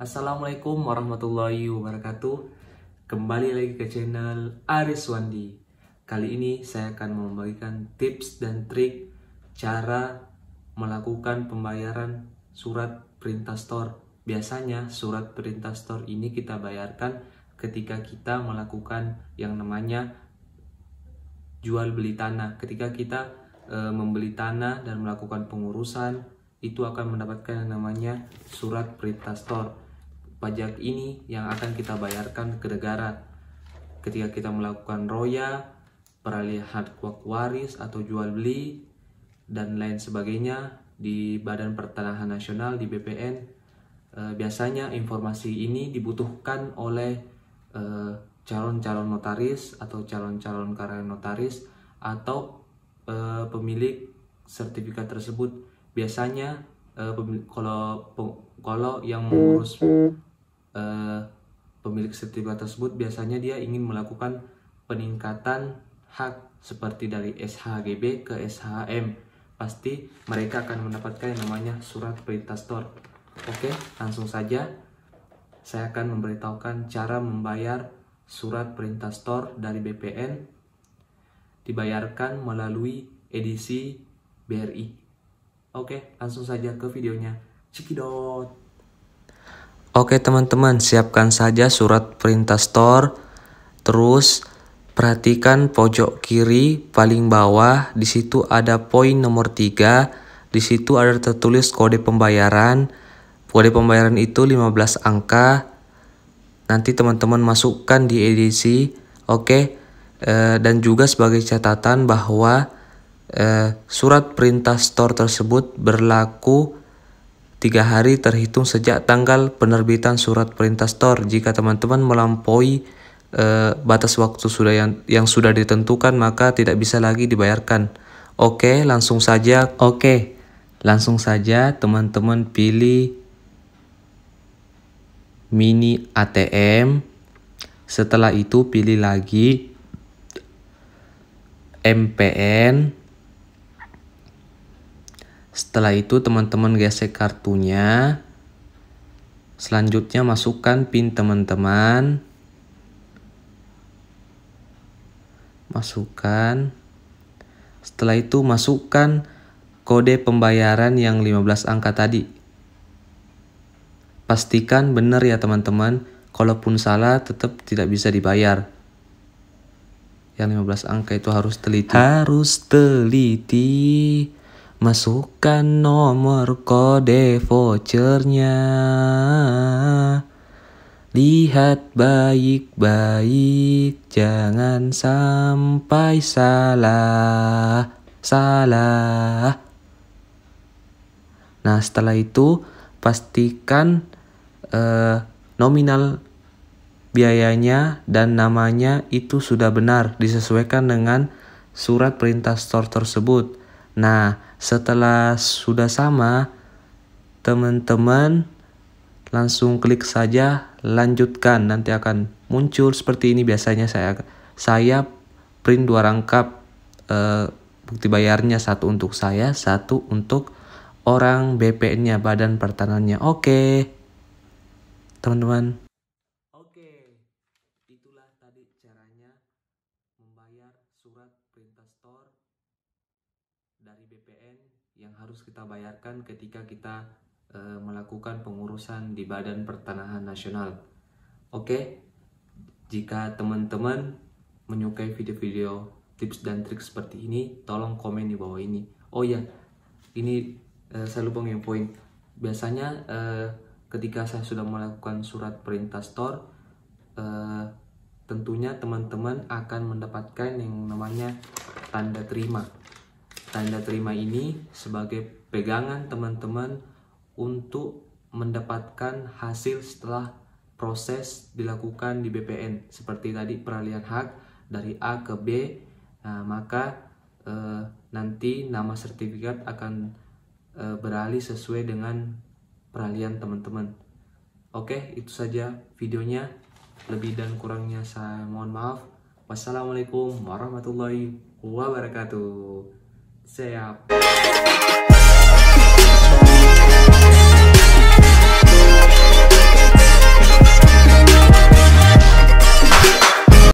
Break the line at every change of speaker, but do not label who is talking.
Assalamualaikum warahmatullahi wabarakatuh Kembali lagi ke channel Aris Wandi Kali ini saya akan membagikan tips dan trik Cara melakukan pembayaran surat perintah store Biasanya surat perintah store ini kita bayarkan ketika kita melakukan yang namanya jual beli tanah Ketika kita e, membeli tanah dan melakukan pengurusan itu akan mendapatkan yang namanya surat perintah store pajak ini yang akan kita bayarkan ke negara ketika kita melakukan roya, peralihan kuak waris atau jual beli, dan lain sebagainya di Badan Pertanahan Nasional di BPN. Eh, biasanya informasi ini dibutuhkan oleh eh, calon-calon notaris atau calon-calon karyawan notaris atau eh, pemilik sertifikat tersebut. Biasanya kalau kalau yang mengurus eh, pemilik sertifikat tersebut biasanya dia ingin melakukan peningkatan hak seperti dari SHGB ke SHM. Pasti mereka akan mendapatkan yang namanya surat perintah store. Oke, langsung saja saya akan memberitahukan cara membayar surat perintah store dari BPN dibayarkan melalui edisi BRI. Oke, langsung saja ke videonya. Cekidot. Oke teman-teman, siapkan saja surat perintah store. Terus perhatikan pojok kiri paling bawah, di situ ada poin nomor 3. Di situ ada tertulis kode pembayaran. Kode pembayaran itu 15 angka. Nanti teman-teman masukkan di edisi. Oke. E, dan juga sebagai catatan bahwa e, surat perintah store tersebut berlaku tiga hari terhitung sejak tanggal penerbitan surat perintah store. Jika teman-teman melampaui eh, batas waktu sudah yang, yang sudah ditentukan, maka tidak bisa lagi dibayarkan. Oke, langsung saja. Oke, langsung saja teman-teman pilih mini ATM. Setelah itu pilih lagi MPN setelah itu teman-teman gesek kartunya. Selanjutnya masukkan pin teman-teman. Masukkan. Setelah itu masukkan kode pembayaran yang 15 angka tadi. Pastikan benar ya teman-teman. Kalaupun salah tetap tidak bisa dibayar. Yang 15 angka itu harus teliti. Harus teliti. Masukkan nomor kode vouchernya Lihat baik-baik Jangan sampai salah Salah Nah setelah itu pastikan eh, nominal biayanya dan namanya itu sudah benar disesuaikan dengan surat perintah store tersebut. Nah, setelah sudah sama, teman-teman langsung klik saja lanjutkan. Nanti akan muncul seperti ini biasanya saya saya print dua rangkap e, bukti bayarnya satu untuk saya, satu untuk orang BPN-nya, badan pertanannya. Oke. Okay. Teman-teman kita bayarkan ketika kita e, melakukan pengurusan di Badan Pertanahan Nasional. Oke, jika teman-teman menyukai video-video tips dan trik seperti ini, tolong komen di bawah ini. Oh ya, ini e, saya lupa poin. Biasanya e, ketika saya sudah melakukan surat perintah store, e, tentunya teman-teman akan mendapatkan yang namanya tanda terima tanda terima ini sebagai pegangan teman-teman untuk mendapatkan hasil setelah proses dilakukan di BPN seperti tadi peralihan hak dari A ke B nah, maka eh, nanti nama sertifikat akan eh, beralih sesuai dengan peralihan teman-teman oke itu saja videonya lebih dan kurangnya saya mohon maaf wassalamualaikum warahmatullahi wabarakatuh sea